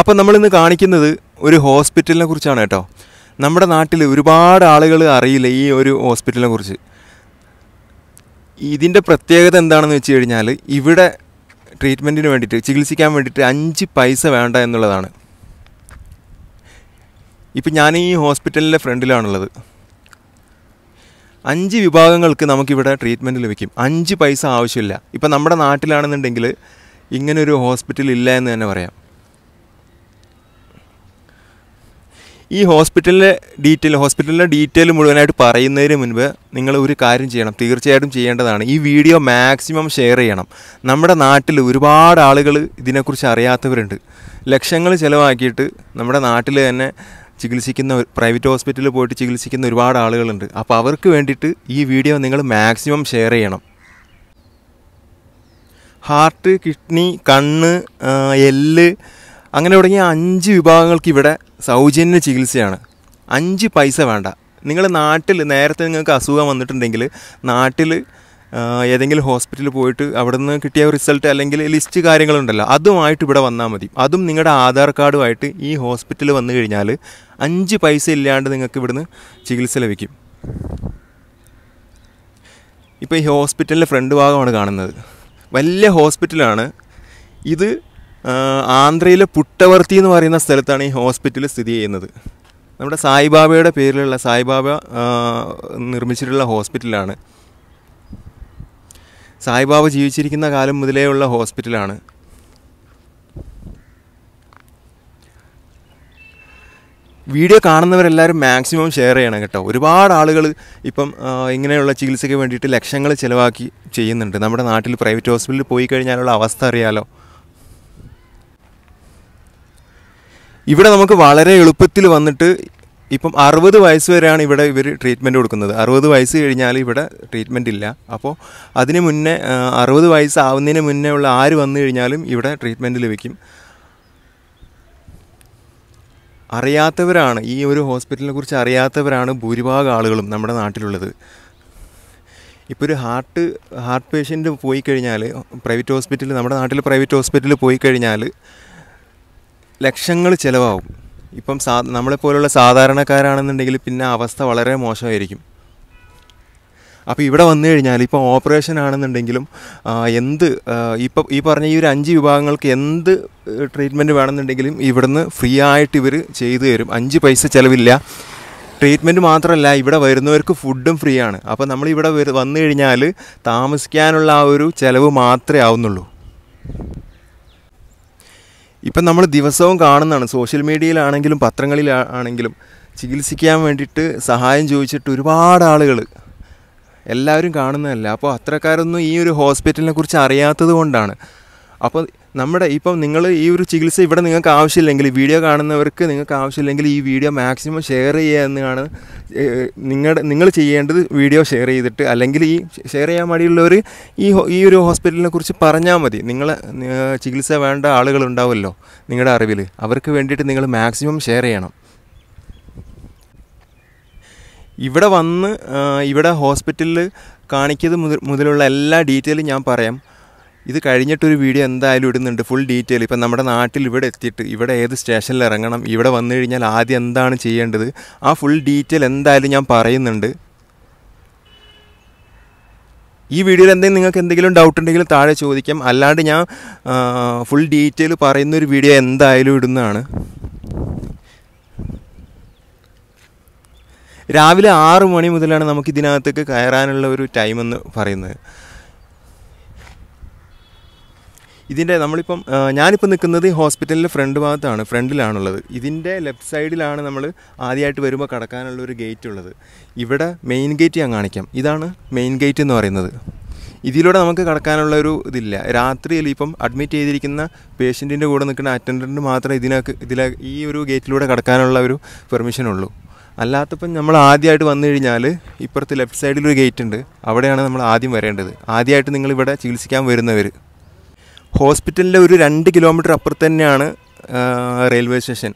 അപ്പോൾ നമ്മളിന്ന് കാണിക്കുന്നത് ഒരു ഹോസ്പിറ്റലിനെ കുറിച്ചാണ് കേട്ടോ നമ്മുടെ നാട്ടിൽ ഒരുപാട് ആളുകൾ അറിയില്ല ഈ ഒരു ഹോസ്പിറ്റലിനെ കുറിച്ച് ഇതിൻ്റെ പ്രത്യേകത എന്താണെന്ന് വെച്ച് കഴിഞ്ഞാൽ ഇവിടെ ട്രീറ്റ്മെൻറ്റിന് വേണ്ടിയിട്ട് ചികിത്സിക്കാൻ വേണ്ടിയിട്ട് അഞ്ച് പൈസ വേണ്ട എന്നുള്ളതാണ് ഇപ്പം ഞാൻ ഈ ഹോസ്പിറ്റലിൻ്റെ ഫ്രണ്ടിലാണുള്ളത് അഞ്ച് വിഭാഗങ്ങൾക്ക് നമുക്കിവിടെ ട്രീറ്റ്മെൻറ്റ് ലഭിക്കും അഞ്ച് പൈസ ആവശ്യമില്ല ഇപ്പം നമ്മുടെ നാട്ടിലാണെന്നുണ്ടെങ്കിൽ ഇങ്ങനൊരു ഹോസ്പിറ്റൽ ഇല്ല എന്ന് തന്നെ പറയാം ഈ ഹോസ്പിറ്റലിലെ ഡീറ്റെയിൽ ഹോസ്പിറ്റലിലെ ഡീറ്റെയിൽ മുഴുവനായിട്ട് പറയുന്നതിന് മുൻപ് നിങ്ങൾ ഒരു കാര്യം ചെയ്യണം തീർച്ചയായിട്ടും ചെയ്യേണ്ടതാണ് ഈ വീഡിയോ മാക്സിമം ഷെയർ ചെയ്യണം നമ്മുടെ നാട്ടിൽ ഒരുപാട് ആളുകൾ ഇതിനെക്കുറിച്ച് അറിയാത്തവരുണ്ട് ലക്ഷങ്ങൾ ചിലവാക്കിയിട്ട് നമ്മുടെ നാട്ടിൽ തന്നെ ചികിത്സിക്കുന്ന പ്രൈവറ്റ് ഹോസ്പിറ്റലിൽ പോയിട്ട് ചികിത്സിക്കുന്ന ഒരുപാട് ആളുകളുണ്ട് അപ്പോൾ അവർക്ക് വേണ്ടിയിട്ട് ഈ വീഡിയോ നിങ്ങൾ മാക്സിമം ഷെയർ ചെയ്യണം ഹാർട്ട് കിഡ്നി കണ്ണ് എല്ല് അങ്ങനെ തുടങ്ങിയ അഞ്ച് വിഭാഗങ്ങൾക്ക് ഇവിടെ സൗജന്യ ചികിത്സയാണ് അഞ്ച് പൈസ വേണ്ട നിങ്ങൾ നാട്ടിൽ നേരത്തെ നിങ്ങൾക്ക് അസുഖം വന്നിട്ടുണ്ടെങ്കിൽ നാട്ടിൽ ഏതെങ്കിലും ഹോസ്പിറ്റലിൽ പോയിട്ട് അവിടെ നിന്ന് കിട്ടിയ റിസൾട്ട് അല്ലെങ്കിൽ ലിസ്റ്റ് കാര്യങ്ങളുണ്ടല്ലോ അതുമായിട്ട് ഇവിടെ വന്നാൽ മതി അതും നിങ്ങളുടെ ആധാർ കാർഡുമായിട്ട് ഈ ഹോസ്പിറ്റലിൽ വന്നു കഴിഞ്ഞാൽ അഞ്ച് പൈസ ഇല്ലാണ്ട് നിങ്ങൾക്ക് ഇവിടുന്ന് ചികിത്സ ലഭിക്കും ഇപ്പോൾ ഈ ഹോസ്പിറ്റലിൻ്റെ ഫ്രണ്ട് ഭാഗമാണ് കാണുന്നത് വലിയ ഹോസ്പിറ്റലാണ് ഇത് ആന്ധ്രയിലെ പുട്ടവർത്തി എന്ന് പറയുന്ന സ്ഥലത്താണ് ഈ ഹോസ്പിറ്റൽ സ്ഥിതി ചെയ്യുന്നത് നമ്മുടെ സായിബാബയുടെ പേരിലുള്ള സായിബാബ നിർമ്മിച്ചിട്ടുള്ള ഹോസ്പിറ്റലാണ് സായിബാബ ജീവിച്ചിരിക്കുന്ന കാലം മുതലേ ഉള്ള ഹോസ്പിറ്റലാണ് വീഡിയോ കാണുന്നവരെല്ലാവരും മാക്സിമം ഷെയർ ചെയ്യണം കേട്ടോ ഒരുപാട് ആളുകൾ ഇപ്പം ഇങ്ങനെയുള്ള ചികിത്സയ്ക്ക് വേണ്ടിയിട്ട് ലക്ഷങ്ങൾ ചിലവാക്കി ചെയ്യുന്നുണ്ട് നമ്മുടെ നാട്ടിൽ പ്രൈവറ്റ് ഹോസ്പിറ്റലിൽ പോയി കഴിഞ്ഞാലുള്ള അവസ്ഥ അറിയാലോ ഇവിടെ നമുക്ക് വളരെ എളുപ്പത്തിൽ വന്നിട്ട് ഇപ്പം അറുപത് വയസ്സ് വരെയാണ് ഇവിടെ ഇവർ ട്രീറ്റ്മെൻറ്റ് കൊടുക്കുന്നത് അറുപത് വയസ്സ് കഴിഞ്ഞാൽ ഇവിടെ ട്രീറ്റ്മെൻ്റ് ഇല്ല അപ്പോൾ അതിന് മുന്നേ അറുപത് വയസ്സ് മുന്നേ ഉള്ള ആര് വന്നു കഴിഞ്ഞാലും ഇവിടെ ട്രീറ്റ്മെൻറ്റ് ലഭിക്കും അറിയാത്തവരാണ് ഈ ഒരു ഹോസ്പിറ്റലിനെ കുറിച്ച് അറിയാത്തവരാണ് ഭൂരിഭാഗം ആളുകളും നമ്മുടെ നാട്ടിലുള്ളത് ഇപ്പോൾ ഒരു ഹാർട്ട് ഹാർട്ട് പേഷ്യൻറ്റ് പോയി കഴിഞ്ഞാൽ പ്രൈവറ്റ് ഹോസ്പിറ്റൽ നമ്മുടെ നാട്ടിൽ പ്രൈവറ്റ് ഹോസ്പിറ്റലിൽ പോയി കഴിഞ്ഞാൽ ലക്ഷങ്ങൾ ചിലവാകും ഇപ്പം സാ നമ്മളെപ്പോലുള്ള സാധാരണക്കാരാണെന്നുണ്ടെങ്കിൽ പിന്നെ അവസ്ഥ വളരെ മോശമായിരിക്കും അപ്പോൾ ഇവിടെ വന്നു കഴിഞ്ഞാൽ ഇപ്പം ഓപ്പറേഷൻ ആണെന്നുണ്ടെങ്കിലും എന്ത് ഇപ്പം ഈ പറഞ്ഞ ഈ ഒരു അഞ്ച് വിഭാഗങ്ങൾക്ക് എന്ത് ട്രീറ്റ്മെൻറ്റ് വേണമെന്നുണ്ടെങ്കിലും ഇവിടുന്ന് ഫ്രീ ആയിട്ട് ഇവർ ചെയ്തു തരും അഞ്ച് പൈസ ചിലവില്ല ട്രീറ്റ്മെൻറ്റ് മാത്രമല്ല ഇവിടെ വരുന്നവർക്ക് ഫുഡും ഫ്രീ ആണ് അപ്പോൾ നമ്മൾ ഇവിടെ വന്നു കഴിഞ്ഞാൽ താമസിക്കാനുള്ള ആ ഒരു ചിലവ് മാത്രമേ ആവുന്നുള്ളൂ ഇപ്പം നമ്മൾ ദിവസവും കാണുന്നതാണ് സോഷ്യൽ മീഡിയയിലാണെങ്കിലും പത്രങ്ങളിലാണെങ്കിലും ചികിത്സിക്കാൻ വേണ്ടിയിട്ട് സഹായം ചോദിച്ചിട്ട് ഒരുപാട് ആളുകൾ എല്ലാവരും കാണുന്നതല്ല അപ്പോൾ അത്രക്കാരൊന്നും ഈ ഒരു ഹോസ്പിറ്റലിനെ കുറിച്ച് അറിയാത്തത് കൊണ്ടാണ് അപ്പോൾ നമ്മുടെ ഇപ്പം നിങ്ങൾ ഈ ഒരു ചികിത്സ ഇവിടെ നിങ്ങൾക്ക് ആവശ്യമില്ലെങ്കിൽ വീഡിയോ കാണുന്നവർക്ക് നിങ്ങൾക്ക് ആവശ്യമില്ലെങ്കിൽ ഈ വീഡിയോ മാക്സിമം ഷെയർ ചെയ്യുക എന്നാണ് നിങ്ങളുടെ നിങ്ങൾ ചെയ്യേണ്ടത് വീഡിയോ ഷെയർ ചെയ്തിട്ട് അല്ലെങ്കിൽ ഈ ഷെയർ ചെയ്യാൻ മടിയുള്ളവർ ഈ ഈ ഒരു ഹോസ്പിറ്റലിനെ കുറിച്ച് പറഞ്ഞാൽ മതി നിങ്ങൾ ചികിത്സ വേണ്ട ആളുകളുണ്ടാവുമല്ലോ നിങ്ങളുടെ അറിവിൽ അവർക്ക് വേണ്ടിയിട്ട് നിങ്ങൾ മാക്സിമം ഷെയർ ചെയ്യണം ഇവിടെ വന്ന് ഇവിടെ ഹോസ്പിറ്റലിൽ കാണിക്കുന്നത് മുതലുള്ള എല്ലാ ഡീറ്റെയിലും ഞാൻ പറയാം ഇത് കഴിഞ്ഞിട്ടൊരു വീഡിയോ എന്തായാലും ഇടുന്നുണ്ട് ഫുൾ ഡീറ്റെയിൽ ഇപ്പം നമ്മുടെ നാട്ടിൽ ഇവിടെ എത്തിയിട്ട് ഇവിടെ ഏത് സ്റ്റേഷനിൽ ഇറങ്ങണം ഇവിടെ വന്നു കഴിഞ്ഞാൽ ആദ്യം എന്താണ് ചെയ്യേണ്ടത് ആ ഫുൾ ഡീറ്റെയിൽ എന്തായാലും ഞാൻ പറയുന്നുണ്ട് ഈ വീഡിയോയിൽ എന്തെങ്കിലും നിങ്ങൾക്ക് എന്തെങ്കിലും ഡൗട്ട് ഉണ്ടെങ്കിൽ താഴെ ചോദിക്കാം അല്ലാണ്ട് ഞാൻ ഫുൾ ഡീറ്റെയിൽ പറയുന്ന ഒരു വീഡിയോ എന്തായാലും ഇടുന്നതാണ് രാവിലെ ആറ് മണി മുതലാണ് നമുക്ക് ഇതിനകത്തേക്ക് കയറാനുള്ള ഒരു ടൈമെന്ന് പറയുന്നത് ഇതിൻ്റെ നമ്മളിപ്പം ഞാനിപ്പോൾ നിൽക്കുന്നത് ഹോസ്പിറ്റലിൻ്റെ ഫ്രണ്ട് ഭാഗത്താണ് ഫ്രണ്ടിലാണുള്ളത് ഇതിൻ്റെ ലെഫ്റ്റ് സൈഡിലാണ് നമ്മൾ ആദ്യമായിട്ട് വരുമ്പോൾ കടക്കാനുള്ള ഒരു ഗേറ്റ് ഉള്ളത് ഇവിടെ മെയിൻ ഗേറ്റ് ഞാൻ കാണിക്കാം ഇതാണ് മെയിൻ ഗേറ്റ് എന്ന് പറയുന്നത് ഇതിലൂടെ നമുക്ക് കടക്കാനുള്ള ഒരു ഇതില്ല രാത്രിയിൽ ഇപ്പം അഡ്മിറ്റ് ചെയ്തിരിക്കുന്ന പേഷ്യൻറ്റിൻ്റെ കൂടെ നിൽക്കുന്ന അറ്റൻഡൻറ്റ് മാത്രമേ ഇതിനൊക്കെ ഇതിൽ ഈ ഒരു ഗേറ്റിലൂടെ കടക്കാനുള്ള ഒരു പെർമിഷൻ ഉള്ളൂ അല്ലാത്തപ്പം നമ്മൾ ആദ്യമായിട്ട് വന്നു കഴിഞ്ഞാൽ ഇപ്പുറത്ത് ലെഫ്റ്റ് സൈഡിൽ ഒരു ഗേറ്റ് ഉണ്ട് അവിടെയാണ് നമ്മൾ ആദ്യം വരേണ്ടത് ആദ്യമായിട്ട് നിങ്ങളിവിടെ ചികിത്സിക്കാൻ വരുന്നവർ ഹോസ്പിറ്റലിൻ്റെ ഒരു രണ്ട് കിലോമീറ്റർ അപ്പുറത്ത് തന്നെയാണ് റെയിൽവേ സ്റ്റേഷൻ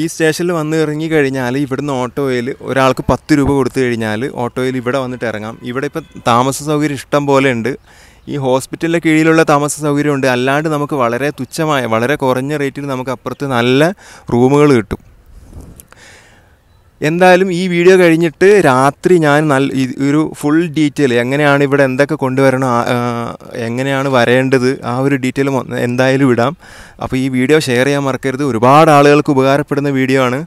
ഈ സ്റ്റേഷനിൽ വന്ന് ഇറങ്ങി കഴിഞ്ഞാൽ ഇവിടുന്ന് ഓട്ടോയിൽ ഒരാൾക്ക് പത്ത് രൂപ കൊടുത്തു കഴിഞ്ഞാൽ ഓട്ടോയിൽ ഇവിടെ വന്നിട്ട് ഇറങ്ങാം ഇവിടെ ഇപ്പം താമസ സൗകര്യം ഇഷ്ടം പോലെ ഉണ്ട് ഈ ഹോസ്പിറ്റലിൻ്റെ കീഴിലുള്ള താമസ സൗകര്യമുണ്ട് അല്ലാണ്ട് നമുക്ക് വളരെ തുച്ഛമായ വളരെ കുറഞ്ഞ റേറ്റിൽ നമുക്ക് അപ്പുറത്ത് നല്ല റൂമുകൾ കിട്ടും എന്തായാലും ഈ വീഡിയോ കഴിഞ്ഞിട്ട് രാത്രി ഞാൻ നല്ല ഒരു ഫുൾ ഡീറ്റെയിൽ എങ്ങനെയാണ് ഇവിടെ എന്തൊക്കെ കൊണ്ടുവരണം എങ്ങനെയാണ് വരേണ്ടത് ആ ഒരു ഡീറ്റെയിൽ എന്തായാലും ഇടാം അപ്പോൾ ഈ വീഡിയോ ഷെയർ ചെയ്യാൻ മറക്കരുത് ഒരുപാട് ആളുകൾക്ക് ഉപകാരപ്പെടുന്ന വീഡിയോ ആണ്